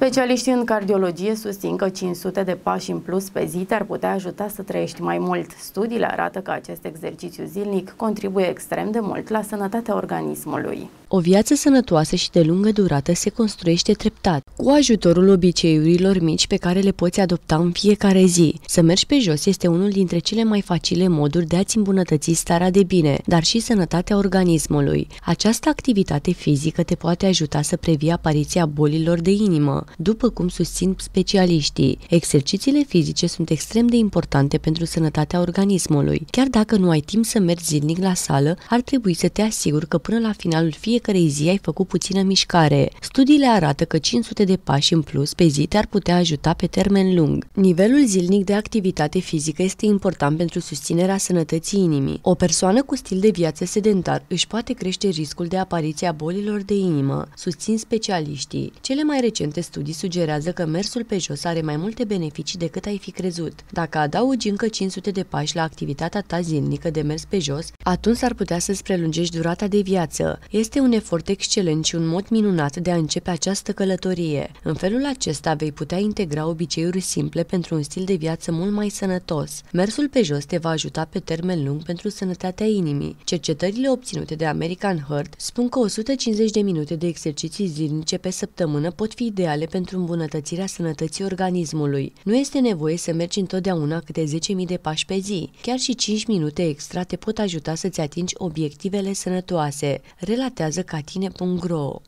Specialiștii în cardiologie susțin că 500 de pași în plus pe zi te-ar putea ajuta să trăiești mai mult. Studiile arată că acest exercițiu zilnic contribuie extrem de mult la sănătatea organismului. O viață sănătoasă și de lungă durată se construiește treptat, cu ajutorul obiceiurilor mici pe care le poți adopta în fiecare zi. Să mergi pe jos este unul dintre cele mai facile moduri de a-ți îmbunătăți starea de bine, dar și sănătatea organismului. Această activitate fizică te poate ajuta să previi apariția bolilor de inimă, după cum susțin specialiștii. Exercițiile fizice sunt extrem de importante pentru sănătatea organismului. Chiar dacă nu ai timp să mergi zilnic la sală, ar trebui să te asiguri că până la finalul fiecare fiecare zi ai făcut puțină mișcare. Studiile arată că 500 de pași în plus pe zi te-ar putea ajuta pe termen lung. Nivelul zilnic de activitate fizică este important pentru susținerea sănătății inimii. O persoană cu stil de viață sedentar își poate crește riscul de apariția bolilor de inimă, susțin specialiștii. Cele mai recente studii sugerează că mersul pe jos are mai multe beneficii decât ai fi crezut. Dacă adaugi încă 500 de pași la activitatea ta zilnică de mers pe jos, atunci ar putea să-ți prelungești durata de viață. Este un un efort excelent și un mod minunat de a începe această călătorie. În felul acesta vei putea integra obiceiuri simple pentru un stil de viață mult mai sănătos. Mersul pe jos te va ajuta pe termen lung pentru sănătatea inimii. Cercetările obținute de American Heart spun că 150 de minute de exerciții zilnice pe săptămână pot fi ideale pentru îmbunătățirea sănătății organismului. Nu este nevoie să mergi întotdeauna câte 10.000 de pași pe zi. Chiar și 5 minute extra te pot ajuta să-ți atingi obiectivele sănătoase. Relatează ca tine.ro